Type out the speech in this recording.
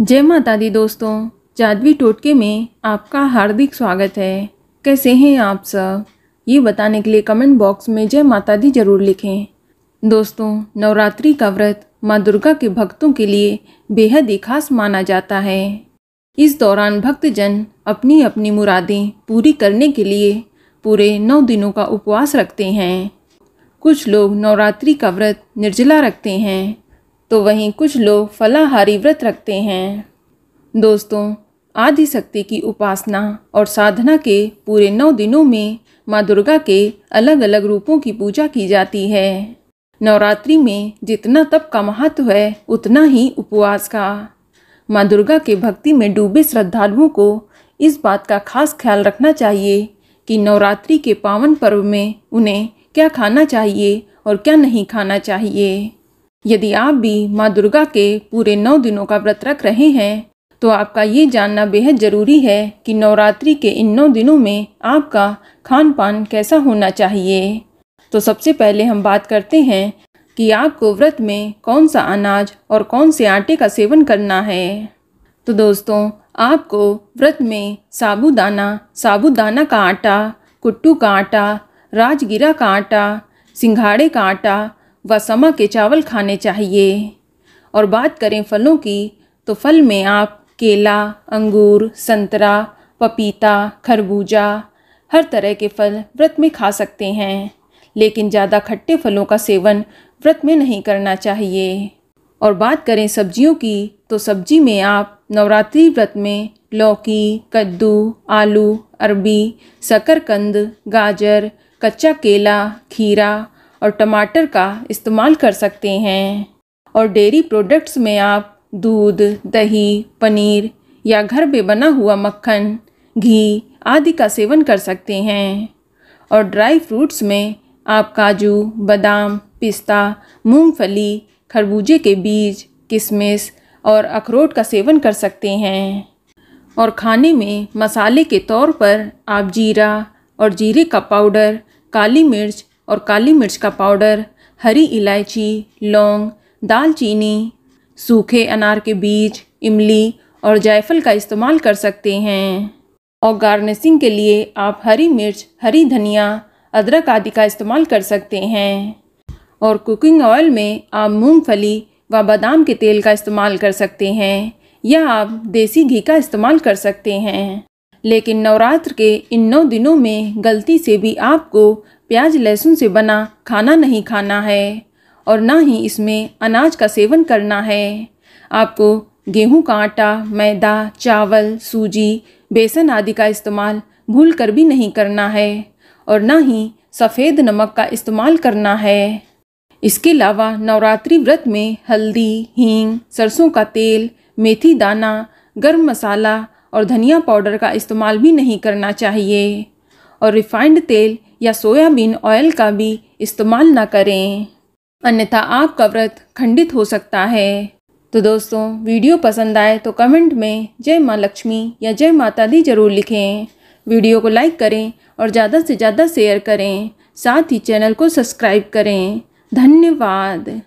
जय माता दी दोस्तों जादवी टोटके में आपका हार्दिक स्वागत है कैसे हैं आप सब ये बताने के लिए कमेंट बॉक्स में जय माता दी जरूर लिखें दोस्तों नवरात्रि का व्रत माँ दुर्गा के भक्तों के लिए बेहद ही खास माना जाता है इस दौरान भक्तजन अपनी अपनी मुरादें पूरी करने के लिए पूरे नौ दिनों का उपवास रखते हैं कुछ लोग नवरात्रि का व्रत निर्जला रखते हैं तो वहीं कुछ लोग फलाहारी व्रत रखते हैं दोस्तों आदिशक्ति की उपासना और साधना के पूरे नौ दिनों में माँ दुर्गा के अलग अलग रूपों की पूजा की जाती है नवरात्रि में जितना तप का महत्व है उतना ही उपवास का माँ दुर्गा के भक्ति में डूबे श्रद्धालुओं को इस बात का खास ख्याल रखना चाहिए कि नवरात्रि के पावन पर्व में उन्हें क्या खाना चाहिए और क्या नहीं खाना चाहिए यदि आप भी माँ दुर्गा के पूरे नौ दिनों का व्रत रख रहे हैं तो आपका ये जानना बेहद ज़रूरी है कि नवरात्रि के इन नौ दिनों में आपका खान पान कैसा होना चाहिए तो सबसे पहले हम बात करते हैं कि आपको व्रत में कौन सा अनाज और कौन से आटे का सेवन करना है तो दोस्तों आपको व्रत में साबूदाना साबूदाना का आटा कुट्टू का आटा राजगिरा का आटा सिंघाड़े का आटा व समा के चावल खाने चाहिए और बात करें फलों की तो फल में आप केला अंगूर संतरा पपीता खरबूजा हर तरह के फल व्रत में खा सकते हैं लेकिन ज़्यादा खट्टे फलों का सेवन व्रत में नहीं करना चाहिए और बात करें सब्जियों की तो सब्जी में आप नवरात्रि व्रत में लौकी कद्दू आलू अरबी शकरकंद गाजर कच्चा केला खीरा और टमाटर का इस्तेमाल कर सकते हैं और डेयरी प्रोडक्ट्स में आप दूध दही पनीर या घर में बना हुआ मक्खन घी आदि का सेवन कर सकते हैं और ड्राई फ्रूट्स में आप काजू बादाम पिस्ता मूंगफली खरबूजे के बीज किशमिश और अखरोट का सेवन कर सकते हैं और खाने में मसाले के तौर पर आप जीरा और जीरे का पाउडर काली मिर्च और काली मिर्च का पाउडर हरी इलायची लौंग दालचीनी सूखे अनार के बीज इमली और जायफल का इस्तेमाल कर सकते हैं और गार्निशिंग के लिए आप हरी मिर्च हरी धनिया अदरक आदि का इस्तेमाल कर सकते हैं और कुकिंग ऑयल में आप मूंगफली व बादाम के तेल का इस्तेमाल कर सकते हैं या आप देसी घी का इस्तेमाल कर सकते हैं लेकिन नवरात्र के इन नौ दिनों में गलती से भी आपको प्याज लहसुन से बना खाना नहीं खाना है और ना ही इसमें अनाज का सेवन करना है आपको गेहूं का आटा मैदा चावल सूजी बेसन आदि का इस्तेमाल भूल कर भी नहीं करना है और ना ही सफ़ेद नमक का इस्तेमाल करना है इसके अलावा नवरात्रि व्रत में हल्दी हींग सरसों का तेल मेथी दाना गर्म मसाला और धनिया पाउडर का इस्तेमाल भी नहीं करना चाहिए और रिफाइंड तेल या सोयाबीन ऑयल का भी इस्तेमाल ना करें अन्यथा आपका व्रत खंडित हो सकता है तो दोस्तों वीडियो पसंद आए तो कमेंट में जय माँ लक्ष्मी या जय माता दी ज़रूर लिखें वीडियो को लाइक करें और ज़्यादा से ज़्यादा शेयर करें साथ ही चैनल को सब्सक्राइब करें धन्यवाद